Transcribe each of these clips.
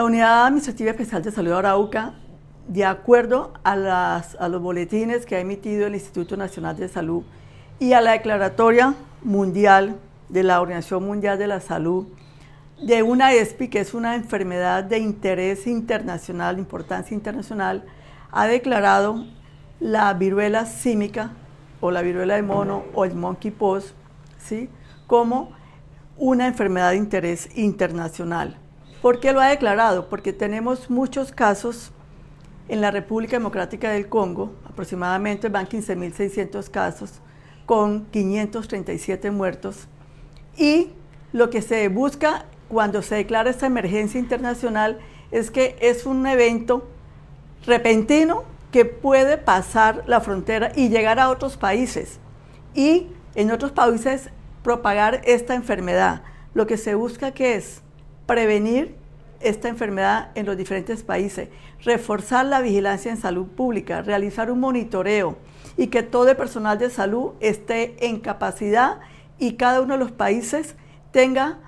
La Unidad Administrativa Especial de Salud de Arauca, de acuerdo a, los boletines que ha emitido el Instituto Nacional de Salud y a la Declaratoria Mundial de la Organización Mundial de la Salud, de una ESPI, que es una enfermedad de interés internacional, de importancia internacional, ha declarado la viruela símica o la viruela de mono o el monkeypox, ¿sí? como una enfermedad de interés internacional. ¿Por qué lo ha declarado? Porque tenemos muchos casos en la República Democrática del Congo, aproximadamente van 15.600 casos, con 537 muertos. Y lo que se busca cuando se declara esta emergencia internacional es que es un evento repentino que puede pasar la frontera y llegar a otros países y en otros países propagar esta enfermedad. Lo que se busca que es prevenir esta enfermedad en los diferentes países, reforzar la vigilancia en salud pública, realizar un monitoreo y que todo el personal de salud esté en capacidad y cada uno de los países tenga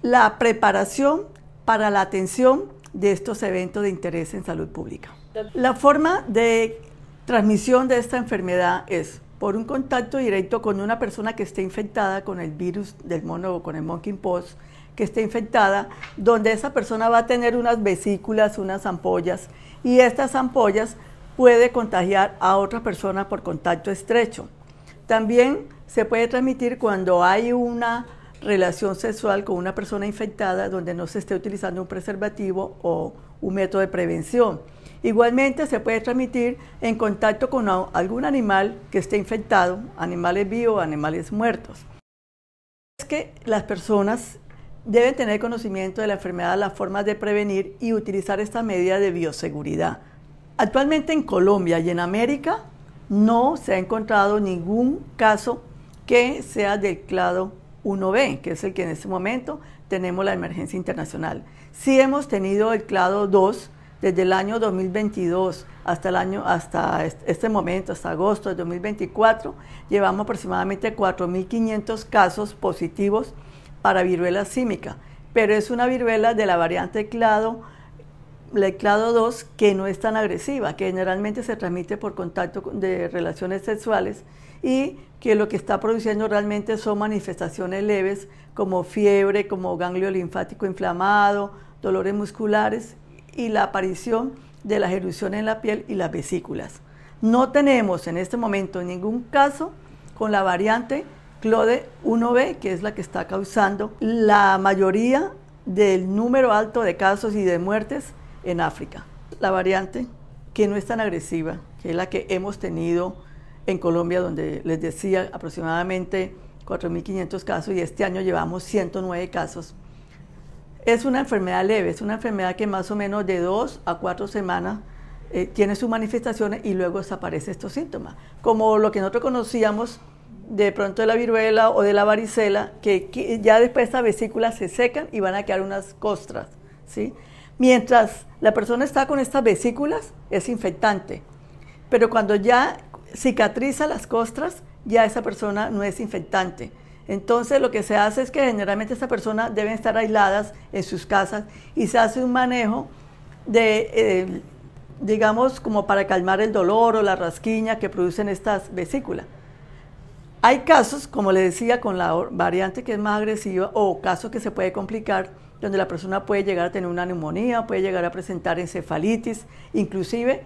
la preparación para la atención de estos eventos de interés en salud pública. La forma de transmisión de esta enfermedad es por un contacto directo con una persona que esté infectada con el virus del mono o con el monkeypox, que esté infectada, donde esa persona va a tener unas vesículas, unas ampollas, y estas ampollas puede contagiar a otra persona por contacto estrecho. También se puede transmitir cuando hay una relación sexual con una persona infectada donde no se esté utilizando un preservativo o un método de prevención. Igualmente se puede transmitir en contacto con algún animal que esté infectado, animales vivos, animales muertos. Es que las personas deben tener conocimiento de la enfermedad, las formas de prevenir y utilizar esta medida de bioseguridad. Actualmente en Colombia y en América no se ha encontrado ningún caso que sea del clado 1B, que es el que en este momento tenemos la emergencia internacional. Sí hemos tenido el clado 2 desde el año 2022 hasta el año hasta este momento, hasta agosto de 2024, llevamos aproximadamente 4500 casos positivos para viruela símica, pero es una viruela de la variante clado, clado 2, que no es tan agresiva, que generalmente se transmite por contacto de relaciones sexuales y que lo que está produciendo realmente son manifestaciones leves como fiebre, como ganglio linfático inflamado, dolores musculares y la aparición de la erupciones en la piel y las vesículas. No tenemos en este momento ningún caso con la variante CLODE 1B, que es la que está causando la mayoría del número alto de casos y de muertes en África. La variante que no es tan agresiva, que es la que hemos tenido en Colombia, donde les decía aproximadamente 4.500 casos y este año llevamos 109 casos. Es una enfermedad leve, es una enfermedad que más o menos de dos a cuatro semanas eh, tiene sus manifestaciones y luego desaparece estos síntomas, como lo que nosotros conocíamos de pronto de la viruela o de la varicela, que, ya después estas vesículas se secan y van a quedar unas costras, ¿sí? Mientras la persona está con estas vesículas, es infectante. Pero cuando ya cicatriza las costras, ya esa persona no es infectante. Entonces lo que se hace es que generalmente estas persona deben estar aisladas en sus casas y se hace un manejo de, eh, digamos, como para calmar el dolor o la rasquiña que producen estas vesículas. Hay casos, como les decía, con la variante que es más agresiva o casos que se puede complicar, donde la persona puede llegar a tener una neumonía, puede llegar a presentar encefalitis, inclusive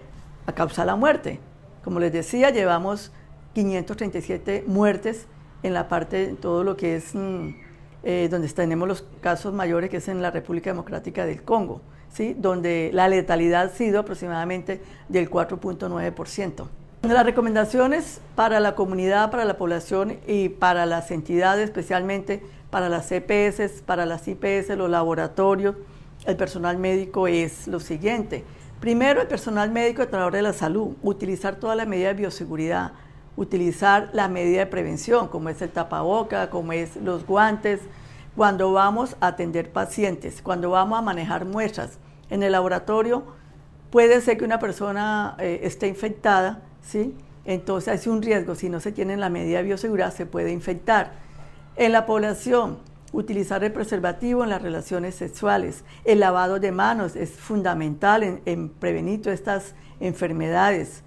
a causar la muerte. Como les decía, llevamos 537 muertes en la parte, de todo lo que es mm, eh, donde tenemos los casos mayores, que es en la República Democrática del Congo, ¿sí? donde la letalidad ha sido aproximadamente del 4.9%. Las recomendaciones para la comunidad, para la población y para las entidades, especialmente para las CPS, e para las IPS, los laboratorios, el personal médico es lo siguiente. Primero, el personal médico a través de la salud, utilizar toda la medida de bioseguridad, utilizar la medida de prevención, como es el tapaboca, como es los guantes, cuando vamos a atender pacientes, cuando vamos a manejar muestras. En el laboratorio puede ser que una persona eh, esté infectada, ¿sí? Entonces es un riesgo, si no se tiene la medida bioseguridad se puede infectar. En la población, utilizar el preservativo en las relaciones sexuales, el lavado de manos es fundamental en, en prevenir todas estas enfermedades.